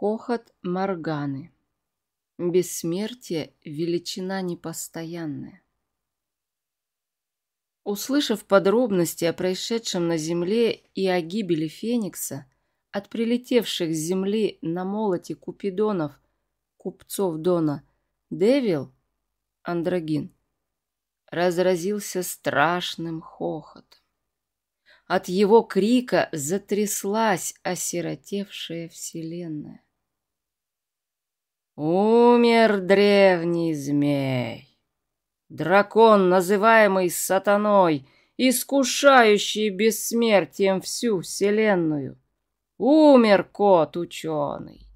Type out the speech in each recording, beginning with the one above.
Хохот Морганы. Бессмертие – величина непостоянная. Услышав подробности о происшедшем на Земле и о гибели Феникса, от прилетевших с Земли на молоте купидонов, купцов Дона, Девил, Андрогин, разразился страшным хохотом. От его крика затряслась осиротевшая вселенная. Умер древний змей. Дракон, называемый сатаной, искушающий бессмертием всю вселенную. Умер кот ученый.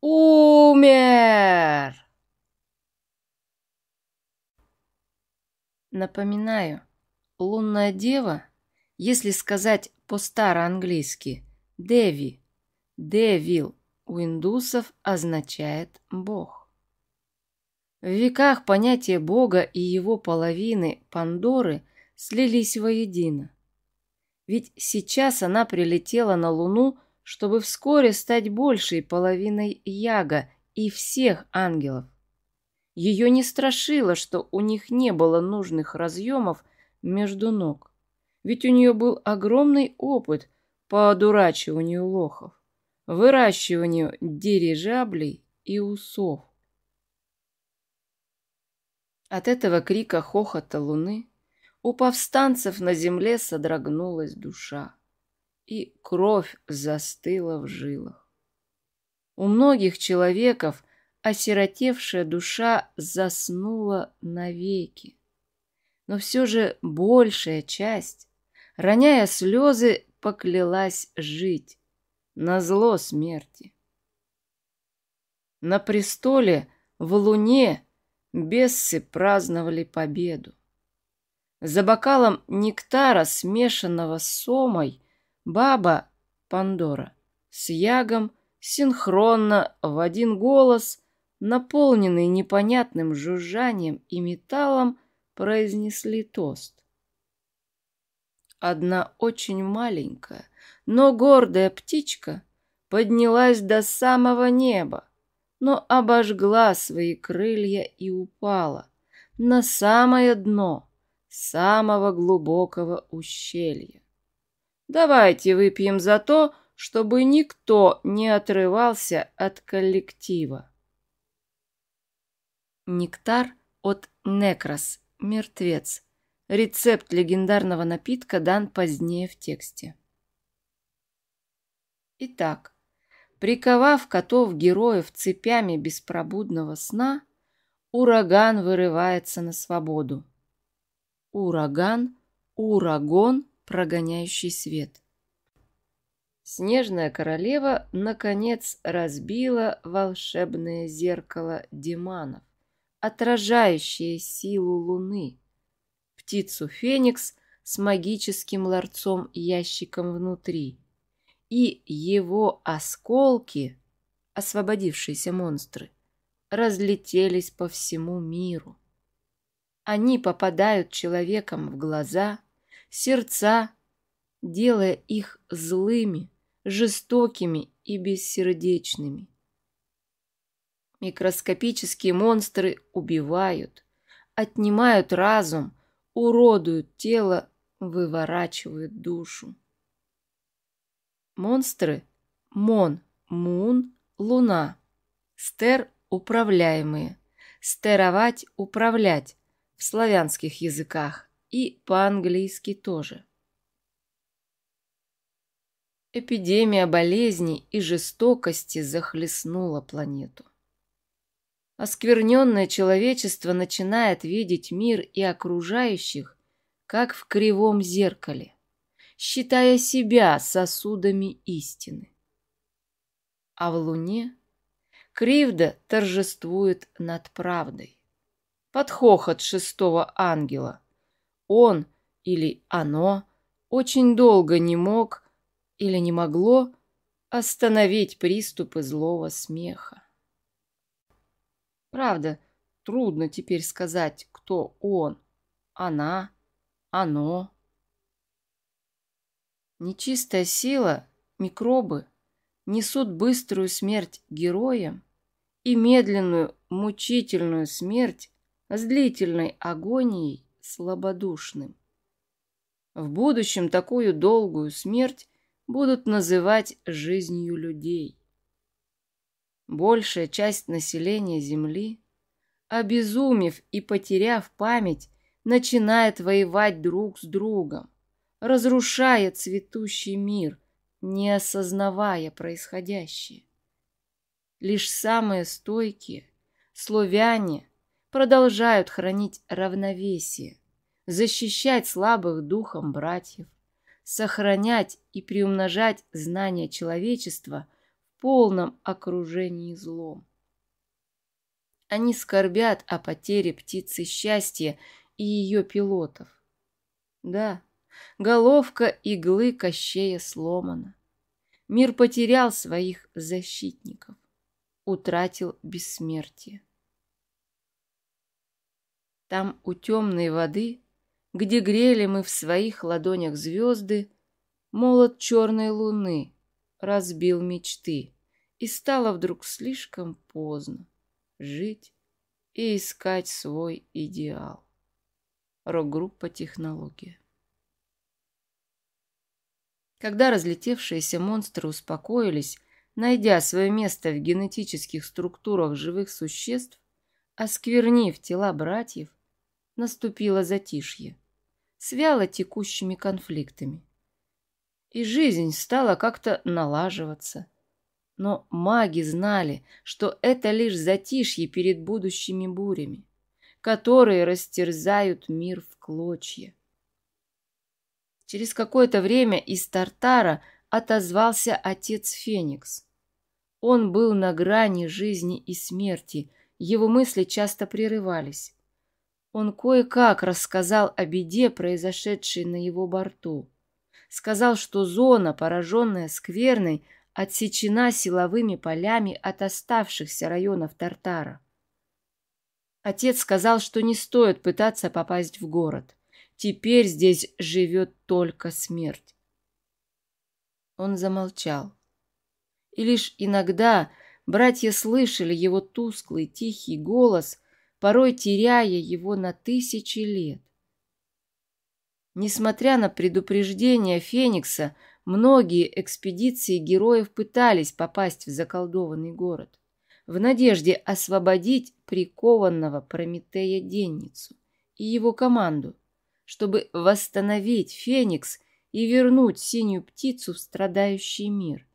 Умер! Напоминаю, лунная дева, если сказать по-староанглийски, деви, девил, у индусов означает «бог». В веках понятие бога и его половины, Пандоры, слились воедино. Ведь сейчас она прилетела на Луну, чтобы вскоре стать большей половиной Яга и всех ангелов. Ее не страшило, что у них не было нужных разъемов между ног, ведь у нее был огромный опыт по одурачиванию лохов выращиванию дирижаблей и усов. От этого крика хохота луны у повстанцев на земле содрогнулась душа, и кровь застыла в жилах. У многих человеков осиротевшая душа заснула навеки, но все же большая часть, роняя слезы, поклялась жить, на зло смерти. На престоле в луне бессы праздновали победу. За бокалом нектара, смешанного с сомой, баба Пандора с ягом синхронно в один голос, наполненный непонятным жужжанием и металлом, произнесли тост. Одна очень маленькая, но гордая птичка поднялась до самого неба, но обожгла свои крылья и упала на самое дно самого глубокого ущелья. Давайте выпьем за то, чтобы никто не отрывался от коллектива. Нектар от Некрос, мертвец. Рецепт легендарного напитка дан позднее в тексте. Итак, приковав котов-героев цепями беспробудного сна, ураган вырывается на свободу. Ураган, урагон, прогоняющий свет. Снежная королева, наконец, разбила волшебное зеркало демонов, отражающее силу луны. Птицу Феникс с магическим ларцом-ящиком внутри – и его осколки, освободившиеся монстры, разлетелись по всему миру. Они попадают человеком в глаза, сердца, делая их злыми, жестокими и бессердечными. Микроскопические монстры убивают, отнимают разум, уродуют тело, выворачивают душу. Монстры – Мон, Мун, Луна. Стер – управляемые. Стеровать – управлять в славянских языках и по-английски тоже. Эпидемия болезней и жестокости захлестнула планету. Оскверненное человечество начинает видеть мир и окружающих, как в кривом зеркале считая себя сосудами истины. А в луне кривда торжествует над правдой. Под хохот шестого ангела он или оно очень долго не мог или не могло остановить приступы злого смеха. Правда, трудно теперь сказать, кто он, она, оно Нечистая сила, микробы, несут быструю смерть героям и медленную, мучительную смерть с длительной агонией слабодушным. В будущем такую долгую смерть будут называть жизнью людей. Большая часть населения Земли, обезумев и потеряв память, начинает воевать друг с другом разрушая цветущий мир, не осознавая происходящее. Лишь самые стойкие, славяне, продолжают хранить равновесие, защищать слабых духом братьев, сохранять и приумножать знания человечества в полном окружении злом. Они скорбят о потере птицы счастья и ее пилотов. Да, головка иглы Кощея сломана. Мир потерял своих защитников, утратил бессмертие. Там у темной воды, где грели мы в своих ладонях звезды, молот черной луны разбил мечты, и стало вдруг слишком поздно жить и искать свой идеал. Рок-группа «Технология». Когда разлетевшиеся монстры успокоились, найдя свое место в генетических структурах живых существ, осквернив тела братьев, наступило затишье, свяло текущими конфликтами. И жизнь стала как-то налаживаться. Но маги знали, что это лишь затишье перед будущими бурями, которые растерзают мир в клочья. Через какое-то время из Тартара отозвался отец Феникс. Он был на грани жизни и смерти, его мысли часто прерывались. Он кое-как рассказал о беде, произошедшей на его борту. Сказал, что зона, пораженная скверной, отсечена силовыми полями от оставшихся районов Тартара. Отец сказал, что не стоит пытаться попасть в город. Теперь здесь живет только смерть. Он замолчал. И лишь иногда братья слышали его тусклый, тихий голос, порой теряя его на тысячи лет. Несмотря на предупреждение Феникса, многие экспедиции героев пытались попасть в заколдованный город в надежде освободить прикованного Прометея Денницу и его команду чтобы восстановить Феникс и вернуть синюю птицу в страдающий мир.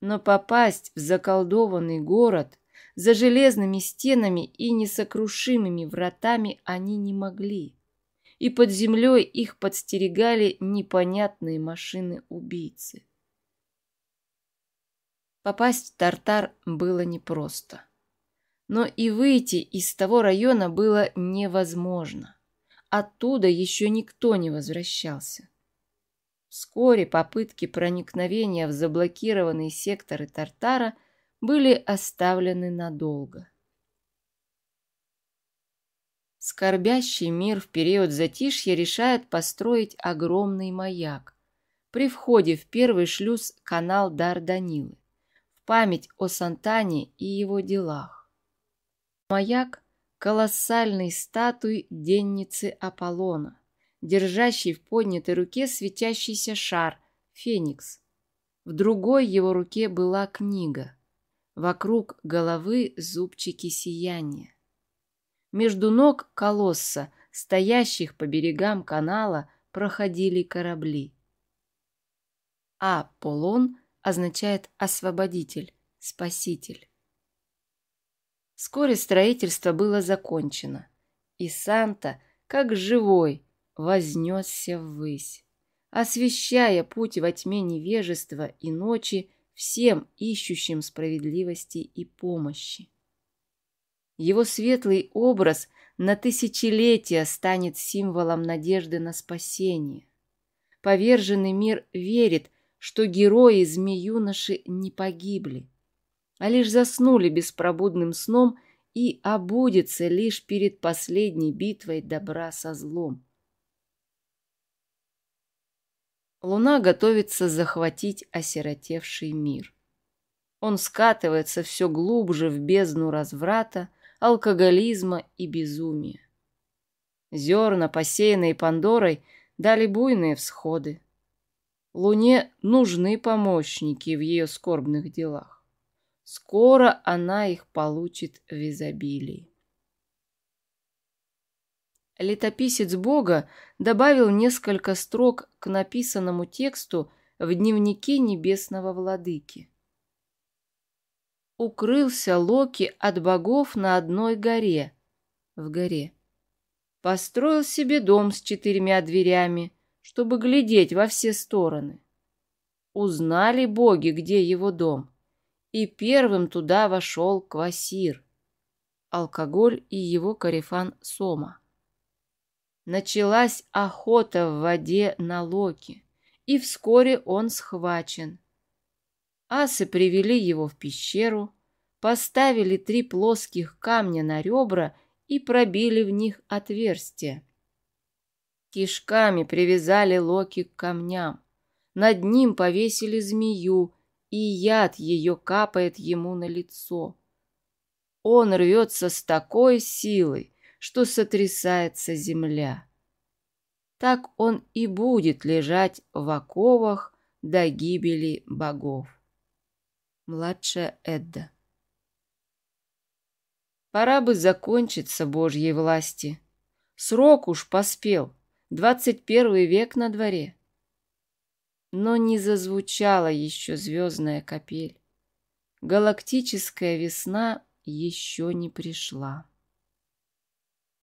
Но попасть в заколдованный город за железными стенами и несокрушимыми вратами они не могли. И под землей их подстерегали непонятные машины-убийцы. Попасть в Тартар было непросто. Но и выйти из того района было невозможно. Оттуда еще никто не возвращался. Вскоре попытки проникновения в заблокированные секторы Тартара были оставлены надолго. Скорбящий мир в период затишья решает построить огромный маяк при входе в первый шлюз канал Дар Данилы в память о Сантане и его делах. Маяк колоссальной статуи денницы Аполлона, держащей в поднятой руке светящийся шар – феникс. В другой его руке была книга. Вокруг головы зубчики сияния. Между ног колосса, стоящих по берегам канала, проходили корабли. Аполлон означает «освободитель», «спаситель». Вскоре строительство было закончено, и Санта, как живой, вознесся ввысь, освещая путь во тьме невежества и ночи всем ищущим справедливости и помощи. Его светлый образ на тысячелетия станет символом надежды на спасение. Поверженный мир верит, что герои змеюноши не погибли, а лишь заснули беспробудным сном и обудятся лишь перед последней битвой добра со злом. Луна готовится захватить осиротевший мир. Он скатывается все глубже в бездну разврата, алкоголизма и безумия. Зерна, посеянные Пандорой, дали буйные всходы. Луне нужны помощники в ее скорбных делах. Скоро она их получит в изобилии. Летописец Бога добавил несколько строк к написанному тексту в дневнике небесного владыки. Укрылся Локи от богов на одной горе, в горе. Построил себе дом с четырьмя дверями, чтобы глядеть во все стороны. Узнали боги, где его дом – и первым туда вошел квасир, алкоголь и его корефан Сома. Началась охота в воде на Локи, и вскоре он схвачен. Асы привели его в пещеру, поставили три плоских камня на ребра и пробили в них отверстия. Кишками привязали Локи к камням, над ним повесили змею, и яд ее капает ему на лицо. Он рвется с такой силой, что сотрясается земля. Так он и будет лежать в оковах до гибели богов. Младшая Эдда Пора бы закончиться Божьей власти. Срок уж поспел, Двадцать первый век на дворе но не зазвучала еще звездная капель. Галактическая весна еще не пришла.